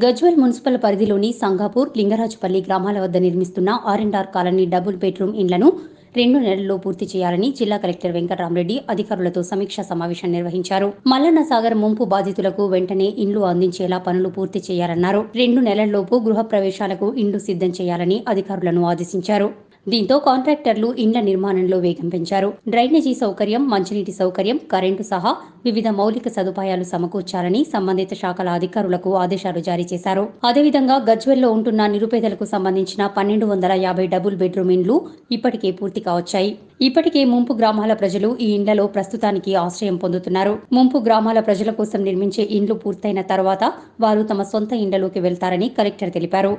Gajwel municipal పరిధిలోని సంగాపూర్ లింగరాజుపల్లి గ్రామాల వద్ద నిర్మిస్తున్న R and R colony double bedroom ఇండ్లను రెండు నెలల్లో పూర్తి చేయాలని జిల్లా కలెక్టర్ వెంకటరామరెడ్డి అధికారులతో సమీక్షా సమావేశం నిర్వహించారు మల్లన్న సాగర్ ముంపు బాధితులకు వెంటనే ఇండ్లు అందించేలా పనులు పూర్తి చేయాలన్నారు రెండు నెలల్లోపు గృహ ప్రవేశాలకు ఇండ్లు సిద్ధం చేయాలని అధికారులను ఆదేశించారు దీంతో కాంట్రాక్టర్లు ఇండ్ల నిర్మాణంలో వేగం పెంచారు డ్రైనేజీ సౌకర్యం మంచినీటి సౌకర్యం కరెంటు సహా వివిధ మౌలిక సదుపాయాలు సమకూర్చాలని సంబంధిత శాఖల అధికారులకు ఆదేశాలు జారీ చేశారు అదేవిధంగా గజ్వెల్లో ఉంటున్న నిరుపేదలకు సంబంధించిన పన్నెండు వందల యాభై డబుల్ బెడ్రూమ్ ఇండ్లు ఇప్పటికే పూర్తి కావచ్చాయి ఇప్పటికే ముంపు గ్రామాల ప్రజలు ఈ ఇండ్లలో ప్రస్తుతానికి ఆశ్రయం పొందుతున్నారు ముంపు గ్రామాల ప్రజల కోసం నిర్మించే ఇండ్లు పూర్తయిన తర్వాత వారు తమ సొంత ఇండ్లలోకి వెళ్తారని కలెక్టర్ తెలిపారు